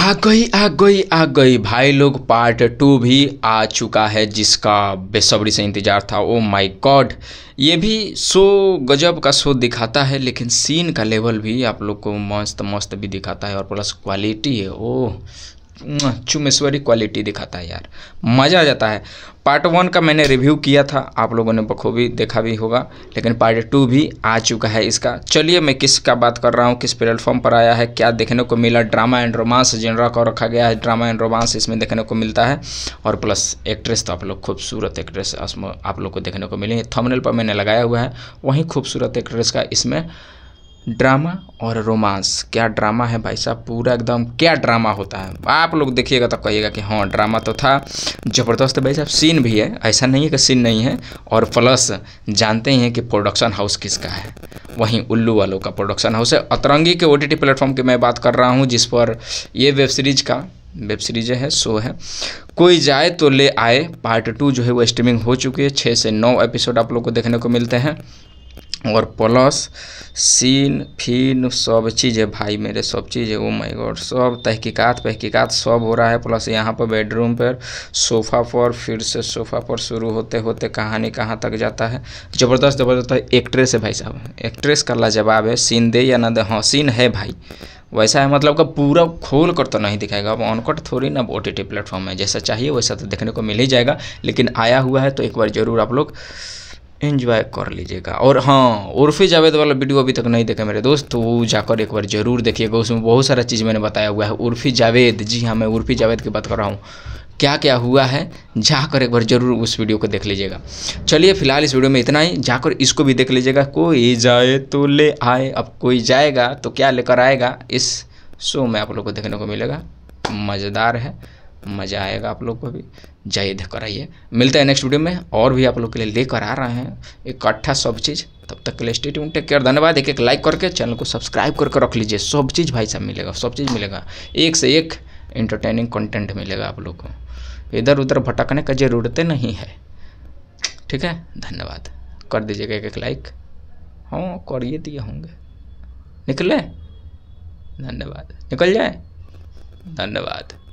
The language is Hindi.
आ गई आ गई आ गई भाई लोग पार्ट टू भी आ चुका है जिसका बेसब्री से इंतज़ार था ओ माय गॉड ये भी शो गजब का शो दिखाता है लेकिन सीन का लेवल भी आप लोग को मस्त मस्त भी दिखाता है और प्लस क्वालिटी है ओह oh, चुमेश्वरी क्वालिटी दिखाता है यार मज़ा आ जाता है पार्ट वन का मैंने रिव्यू किया था आप लोगों ने बखूबी देखा भी होगा लेकिन पार्ट टू भी आ चुका है इसका चलिए मैं किस का बात कर रहा हूँ किस प्लेटफॉर्म पर आया है क्या देखने को मिला ड्रामा एंड रोमांस जिनरा को रखा गया है ड्रामा एंड रोमांस इसमें देखने को मिलता है और प्लस एक्ट्रेस तो आप लोग खूबसूरत एक्ट्रेस आप लोग को देखने को मिली थमनल पर मैंने लगाया हुआ है वहीं खूबसूरत एक्ट्रेस का इसमें ड्रामा और रोमांस क्या ड्रामा है भाई साहब पूरा एकदम क्या ड्रामा होता है आप लोग देखिएगा तो कहिएगा कि हाँ ड्रामा तो था ज़बरदस्त भाई साहब सीन भी है ऐसा नहीं है कि सीन नहीं है और प्लस जानते ही हैं कि प्रोडक्शन हाउस किसका है वहीं उल्लू वालों का प्रोडक्शन हाउस है अतरंगी के ओ टी प्लेटफॉर्म की मैं बात कर रहा हूँ जिस पर ये वेब सीरीज का वेब सीरीज है शो है कोई जाए तो ले आए पार्ट टू जो है वो स्ट्रीमिंग हो चुकी है छः से नौ एपिसोड आप लोग को देखने को मिलते हैं और प्लस सीन फिन सब चीज़ है भाई मेरे सब चीज़ है वो माय गॉड सब तहकीकात तहकीकात सब हो रहा है प्लस यहाँ पर बेडरूम पर सोफ़ा पर फिर से सोफ़ा पर शुरू होते होते कहानी कहाँ तक जाता है ज़बरदस्त ज़बरदस्त एक्ट्रेस है भाई साहब एक्ट्रेस का लाजवाब है सीन दे या ना दे हाँ सीन है भाई वैसा है मतलब का पूरा खोल कर तो नहीं दिखाएगा अब ऑनकट थोड़ी ना ओ टी प्लेटफॉर्म है जैसा चाहिए वैसा तो देखने को मिल ही जाएगा लेकिन आया हुआ है तो एक बार ज़रूर आप लोग इन्जॉय कर लीजिएगा और हाँ उर्फी जावेद वाला वीडियो अभी तक नहीं देखा मेरे दोस्त तो वो जाकर एक बार ज़रूर देखिएगा उसमें बहुत सारा चीज़ मैंने बताया हुआ है उर्फी जावेद जी हाँ मैं उर्फी जावेद की बात कर रहा हूँ क्या क्या हुआ है जाकर एक बार ज़रूर उस वीडियो को देख लीजिएगा चलिए फिलहाल इस वीडियो में इतना ही जाकर इसको भी देख लीजिएगा कोई जाए तो ले आए अब कोई जाएगा तो क्या लेकर आएगा इस शो में आप लोग को देखने को मिलेगा मज़ेदार है मज़ा आएगा आप लोग को भी जय हिंद कराइए मिलते हैं नेक्स्ट वीडियो में और भी आप लोग के लिए लेकर आ रहे हैं इकट्ठा सब चीज़ तब तक के लिए स्टेट टेक केयर धन्यवाद एक एक लाइक करके चैनल को सब्सक्राइब करके रख लीजिए सब चीज़ भाई साहब मिलेगा सब चीज़ मिलेगा एक से एक इंटरटेनिंग कंटेंट मिलेगा आप लोग को इधर उधर भटकने का ज़रूरत नहीं है ठीक है धन्यवाद कर दीजिएगा एक एक लाइक हाँ करिए दिए होंगे निकले धन्यवाद निकल जाए धन्यवाद